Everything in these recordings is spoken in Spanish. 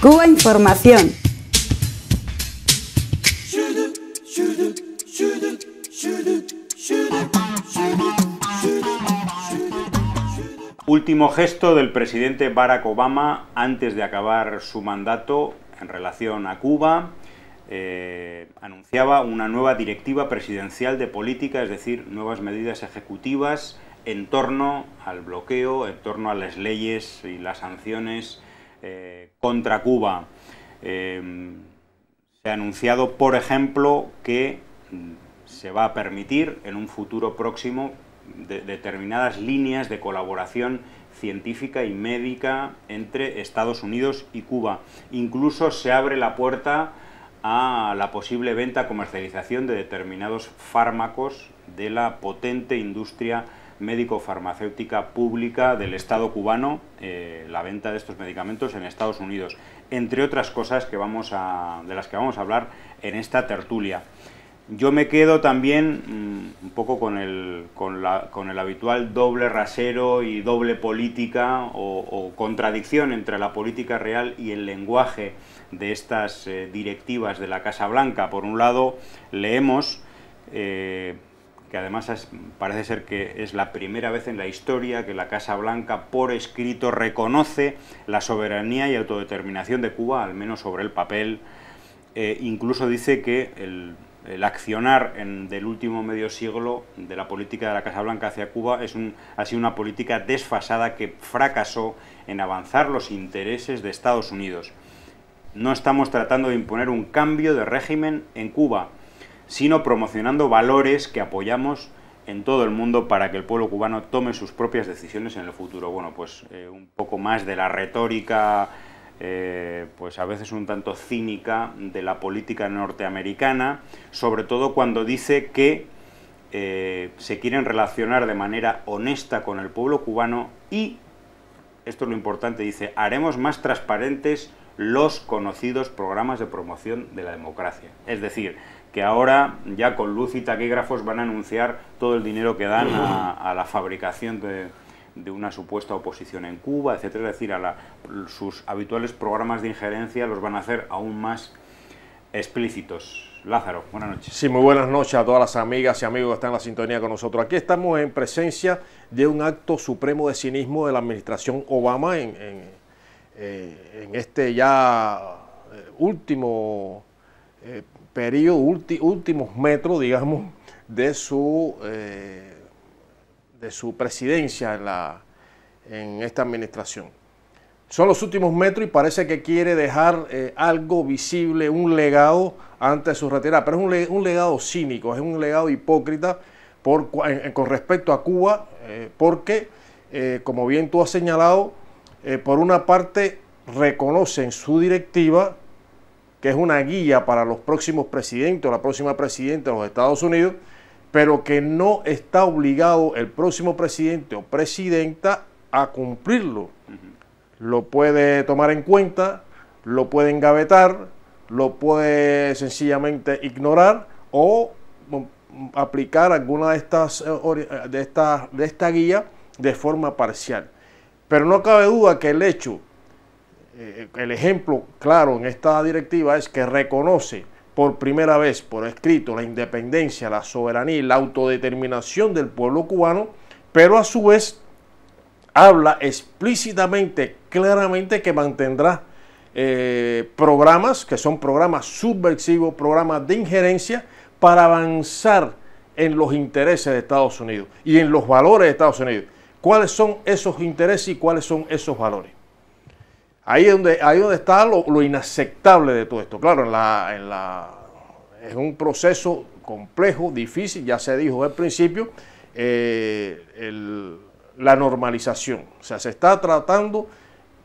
Cuba Información. Último gesto del presidente Barack Obama antes de acabar su mandato en relación a Cuba. Eh, anunciaba una nueva directiva presidencial de política, es decir, nuevas medidas ejecutivas en torno al bloqueo, en torno a las leyes y las sanciones eh, contra Cuba. Eh, se ha anunciado, por ejemplo, que mm, se va a permitir en un futuro próximo determinadas líneas de colaboración científica y médica entre Estados Unidos y Cuba. Incluso se abre la puerta a la posible venta, comercialización de determinados fármacos de la potente industria médico-farmacéutica pública del Estado cubano eh, la venta de estos medicamentos en Estados Unidos, entre otras cosas que vamos a, de las que vamos a hablar en esta tertulia. Yo me quedo también mm, un poco con el, con, la, con el, habitual doble rasero y doble política o, contradicción entre la política real y el lenguaje de estas eh, directivas de la Casa Blanca. Por un lado, leemos eh, que además parece ser que es la primera vez en la historia que la Casa Blanca por escrito reconoce la soberanía y autodeterminación de Cuba, al menos sobre el papel. Eh, incluso dice que el, accionar en, del último medio siglo de la política de la Casa Blanca hacia Cuba es un, ha sido una política desfasada que fracasó en avanzar los intereses de Estados Unidos. No estamos tratando de imponer un cambio de régimen en Cuba, sino promocionando valores que apoyamos en todo el mundo para que el pueblo cubano tome sus propias decisiones en el futuro. Bueno, pues eh, un poco más de la retórica, eh, pues a veces un tanto cínica de la política norteamericana, sobre todo cuando dice que eh, se quieren relacionar de manera honesta con el pueblo cubano y, esto es lo importante, dice, haremos más transparentes los conocidos programas de promoción de la democracia. Es decir, que ahora ya con luz y taquígrafos van a anunciar todo el dinero que dan a, la fabricación de, una supuesta oposición en Cuba, etc. Es decir, a la, sus habituales programas de injerencia los van a hacer aún más explícitos. Lázaro, buenas noches. Sí, muy buenas noches a todas las amigas y amigos que están en la sintonía con nosotros. Aquí estamos en presencia de un acto supremo de cinismo de la administración Obama en eh, en este ya eh, último eh, periodo, últimos metros, digamos, de su, de su presidencia en, la, en esta administración. Son los últimos metros y parece que quiere dejar algo visible, un legado antes de su retirada, pero es un, legado cínico, es un legado hipócrita con respecto a Cuba, porque, como bien tú has señalado, eh, por una parte, reconocen su directiva, que es una guía para los próximos presidentes o la próxima presidenta de los Estados Unidos, pero que no está obligado el próximo presidente o presidenta a cumplirlo. Lo puede tomar en cuenta, lo puede engavetar, lo puede sencillamente ignorar o mm, aplicar alguna de estas eh, eh, de de esta guía de forma parcial. Pero no cabe duda que el hecho, eh, el ejemplo claro en esta directiva es que reconoce por primera vez por escrito la independencia, la soberanía y la autodeterminación del pueblo cubano, pero a su vez habla explícitamente, claramente que mantendrá eh, programas que son programas subversivos, programas de injerencia para avanzar en los intereses de Estados Unidos y en los valores de Estados Unidos cuáles son esos intereses y cuáles son esos valores. Ahí es donde, ahí donde está lo, inaceptable de todo esto. Claro, la, en la, es un proceso complejo, difícil, ya se dijo al principio, eh, la normalización. O sea, se está tratando,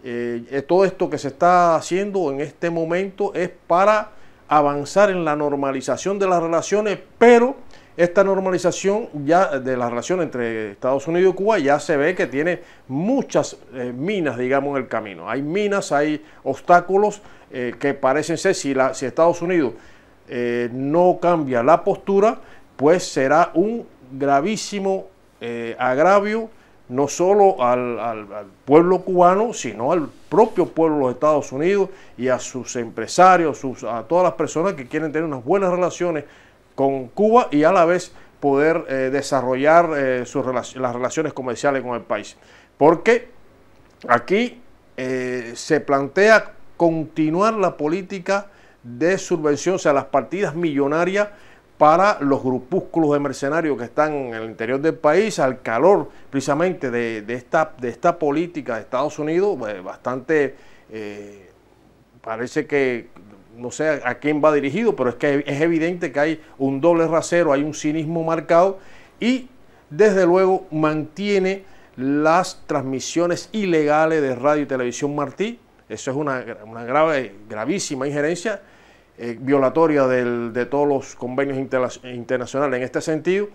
eh, todo esto que se está haciendo en este momento es para avanzar en la normalización de las relaciones, pero esta normalización ya de la relación entre Estados Unidos y Cuba ya se ve que tiene muchas eh, minas, digamos, en el camino. Hay minas, hay obstáculos eh, que parecen ser, si, Estados Unidos eh, no cambia la postura, pues será un gravísimo agravio no solo al, pueblo cubano, sino al propio pueblo de Estados Unidos y a sus empresarios, a todas las personas que quieren tener unas buenas relaciones con Cuba y a la vez poder eh, desarrollar eh, sus las relaciones comerciales con el país. Porque aquí eh, se plantea continuar la política de subvención, o sea, las partidas millonarias para los grupúsculos de mercenarios que están en el interior del país, al calor precisamente de, esta, de esta política de Estados Unidos, pues, bastante, parece que no sé a quién va dirigido, pero es que es evidente que hay un doble rasero, hay un cinismo marcado y desde luego mantiene las transmisiones ilegales de radio y televisión Martí. Eso es una, grave, gravísima injerencia eh, violatoria de todos los convenios internacionales en este sentido.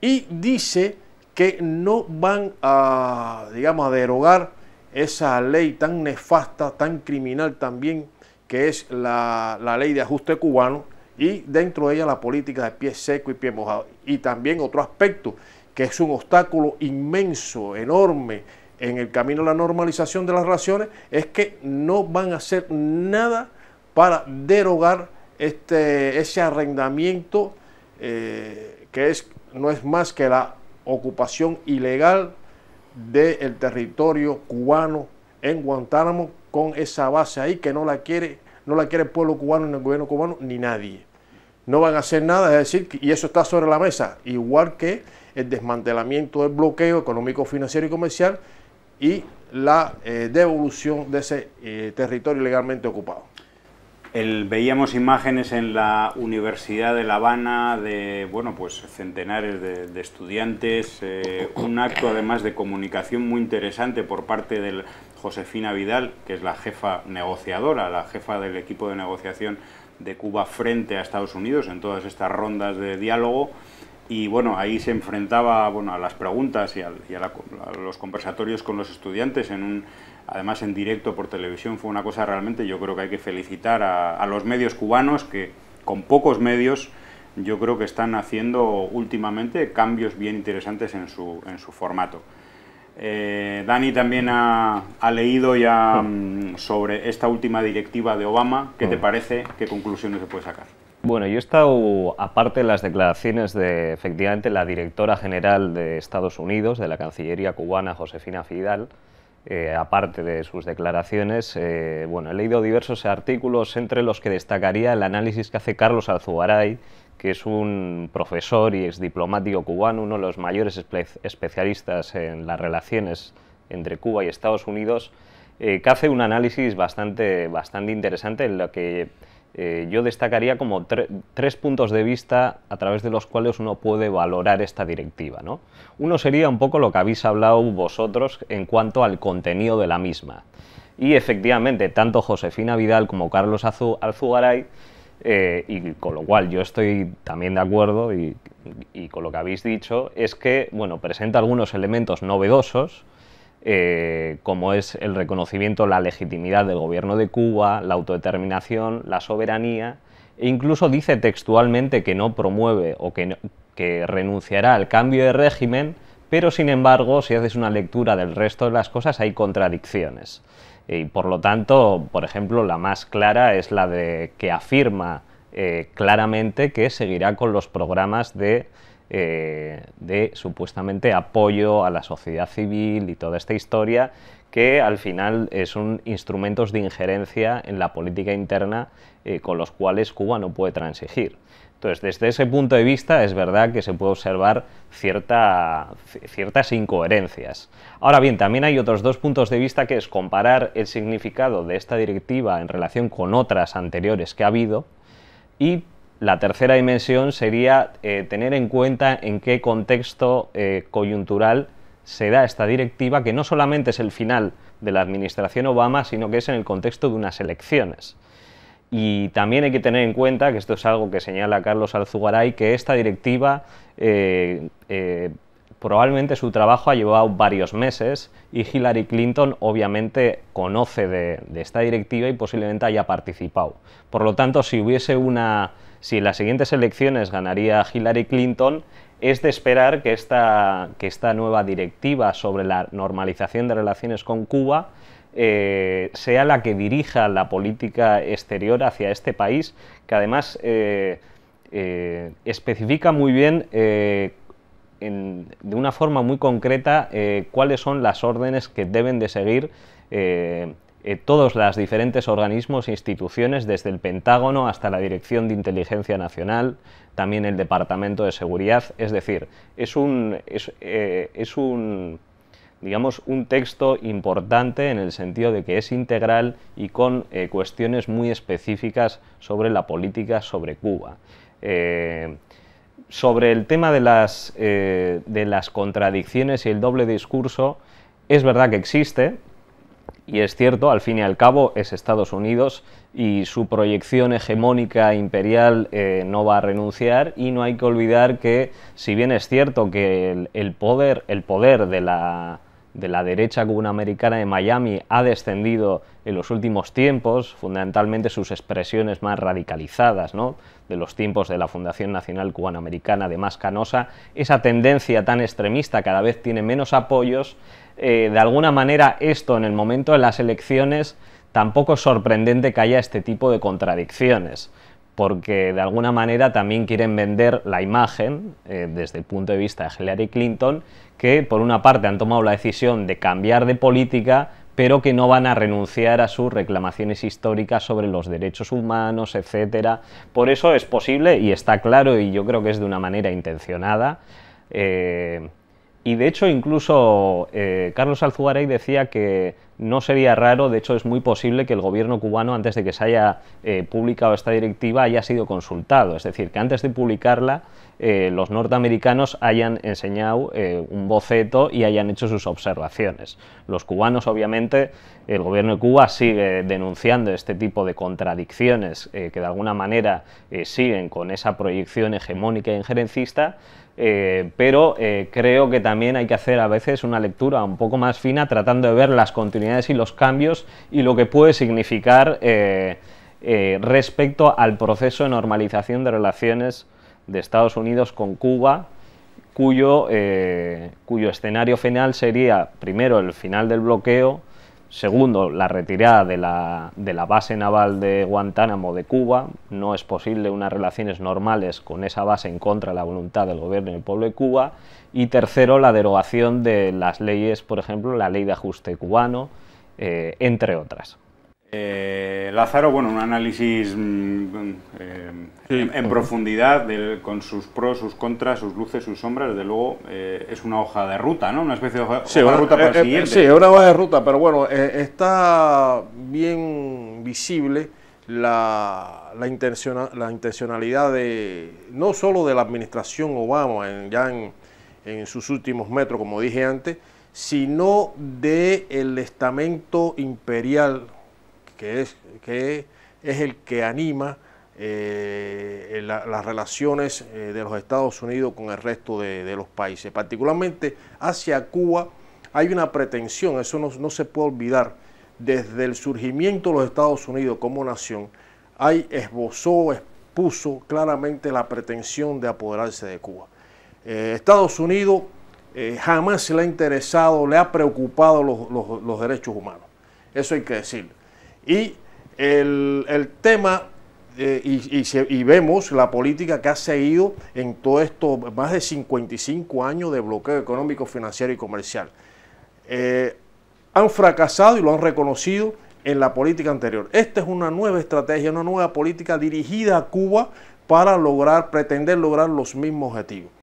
Y dice que no van a, digamos, a derogar esa ley tan nefasta, tan criminal también que es la, ley de ajuste cubano, y dentro de ella la política de pie seco y pie mojado. Y también otro aspecto que es un obstáculo inmenso, enorme en el camino a la normalización de las relaciones, es que no van a hacer nada para derogar este, ese arrendamiento eh, que es, no es más que la ocupación ilegal del territorio cubano en Guantánamo con esa base ahí que no la quiere, no la quiere el pueblo cubano, ni el gobierno cubano, ni nadie. No van a hacer nada, es decir, y eso está sobre la mesa, igual que el desmantelamiento del bloqueo económico, financiero y comercial y la eh, devolución de ese eh, territorio ilegalmente ocupado. veíamos imágenes en la Universidad de La Habana de bueno pues centenares de, estudiantes, eh, un acto además de comunicación muy interesante por parte del, Josefina Vidal, que es la jefa negociadora, la jefa del equipo de negociación de Cuba frente a Estados Unidos en todas estas rondas de diálogo. Y bueno, ahí se enfrentaba a las preguntas y, a, los conversatorios con los estudiantes, en un, además en directo por televisión. Fue una cosa realmente, yo creo que hay que felicitar a, los medios cubanos que con pocos medios yo creo que están haciendo últimamente cambios bien interesantes en su formato. Eh, Dani también ha, leído ya ah. mm, sobre esta última directiva de Obama. ¿Qué te ah. parece? ¿Qué conclusiones se puede sacar? Bueno, yo he estado, aparte de las declaraciones de efectivamente la directora general de Estados Unidos, de la Cancillería cubana, Josefina Fidal, eh, aparte de sus declaraciones, eh, bueno, he leído diversos artículos entre los que destacaría el análisis que hace Carlos Alzugaray que es un profesor y ex diplomático cubano, uno de los mayores especialistas en las relaciones entre Cuba y Estados Unidos, eh, que hace un análisis bastante, bastante interesante en lo que eh, yo destacaría como tres puntos de vista a través de los cuales uno puede valorar esta directiva. ¿no? Uno sería un poco lo que habéis hablado vosotros en cuanto al contenido de la misma. Y efectivamente, tanto Josefina Vidal como Carlos Azu Alzugaray eh, y con lo cual yo estoy también de acuerdo y, con lo que habéis dicho, es que bueno, presenta algunos elementos novedosos, eh, como es el reconocimiento, la legitimidad del gobierno de Cuba, la autodeterminación, la soberanía, e incluso dice textualmente que no promueve o que renunciará al cambio de régimen, pero sin embargo, si haces una lectura del resto de las cosas, hay contradicciones. Y por lo tanto, por ejemplo, la más clara es la de que afirma eh, claramente que seguirá con los programas eh, de, supuestamente apoyo a la sociedad civil y toda esta historia, que al final son instrumentos de injerencia en la política interna eh, con los cuales Cuba no puede transigir. Entonces, desde ese punto de vista es verdad que se puede observar ciertas incoherencias. Ahora bien, también hay otros dos puntos de vista que es comparar el significado de esta directiva en relación con otras anteriores que ha habido y la tercera dimensión sería eh, tener en cuenta en qué contexto eh, coyuntural se da esta directiva, que no solamente es el final de la administración Obama, sino que es en el contexto de unas elecciones. Y también hay que tener en cuenta, que esto es algo que señala Carlos Alzugaray, que esta directiva eh, eh, probablemente su trabajo ha llevado varios meses y Hillary Clinton obviamente conoce de, esta directiva y posiblemente haya participado. Por lo tanto, si hubiese una, si en las siguientes elecciones ganaría Hillary Clinton, es de esperar que esta nueva directiva sobre la normalización de relaciones con Cuba eh, sea la que dirija la política exterior hacia este país, que además eh, eh, especifica muy bien de una forma muy concreta cuáles son las órdenes que deben de seguir todos los diferentes organismos e instituciones, desde el Pentágono hasta la Dirección de Inteligencia Nacional, también el Departamento de Seguridad. Es decir, es un, es un digamos, un texto importante en el sentido de que es integral y con eh, cuestiones muy específicas sobre la política sobre Cuba. Eh, sobre el tema de las, eh, de las contradicciones y el doble discurso, es verdad que existe, y es cierto, al fin y al cabo es Estados Unidos y su proyección hegemónica imperial no va a renunciar y no hay que olvidar que si bien es cierto que el poder, el poder de la, de la derecha cubanoamericana de Miami ha descendido en los últimos tiempos, fundamentalmente sus expresiones más radicalizadas, de los tiempos de la Fundación Nacional Cubanoamericana de Más Canosa, esa tendencia tan extremista cada vez tiene menos apoyos, eh, de alguna manera esto en el momento de las elecciones tampoco es sorprendente que haya este tipo de contradicciones porque de alguna manera también quieren vender la imagen eh, desde el punto de vista de Hillary Clinton, que por una parte han tomado la decisión de cambiar de política, pero que no van a renunciar a sus reclamaciones históricas sobre los derechos humanos, etcétera. Por eso es posible y está claro y yo creo que es de una manera intencionada. Eh, y de hecho, incluso eh, Carlos Alzugaray decía que no sería raro, de hecho es muy posible que el gobierno cubano, antes de que se haya eh, publicado esta directiva, haya sido consultado. Es decir, que antes de publicarla, eh, los norteamericanos hayan enseñado un boceto y hayan hecho sus observaciones. Los cubanos, obviamente, el gobierno de Cuba sigue denunciando este tipo de contradicciones que de alguna manera siguen con esa proyección hegemónica e injerencista, eh, pero eh, creo que también hay que hacer a veces una lectura un poco más fina tratando de ver las continuidades y los cambios y lo que puede significar eh, respecto al proceso de normalización de relaciones de Estados Unidos con Cuba, cuyo escenario final sería primero el final del bloqueo, Segundo, la retirada de la, base naval de Guantánamo de Cuba. No es posible unas relaciones normales con esa base en contra de la voluntad del gobierno y el pueblo de Cuba. Y tercero, la derogación de las leyes, por ejemplo, la ley de ajuste cubano, eh, entre otras. Eh, Lázaro, bueno, un análisis mm, mm, eh, en, profundidad con sus pros, sus contras, sus luces, sus sombras, desde luego eh, es una hoja de ruta, ¿no? Una especie de hoja, de ruta para el siguiente. sí, es una hoja de ruta, pero bueno, está bien visible la, la, intencionalidad de no solo de la administración Obama ya en, sus últimos metros, como dije antes, sino del el estamento imperial que es, que es el que anima eh, las relaciones eh, de los Estados Unidos con el resto de, los países. Particularmente hacia Cuba hay una pretensión, eso no, se puede olvidar, desde el surgimiento de los Estados Unidos como nación, hay esbozó, expuso claramente la pretensión de apoderarse de Cuba. Eh, Estados Unidos jamás jamás le ha interesado, le ha preocupado los, los derechos humanos. Eso hay que decirlo. Y el, tema, eh, y, vemos la política que ha seguido en todo esto, más de 55 años de bloqueo económico, financiero y comercial. Eh, han fracasado y lo han reconocido en la política anterior. Esta es una nueva estrategia, una nueva política dirigida a Cuba para lograr, pretender lograr los mismos objetivos.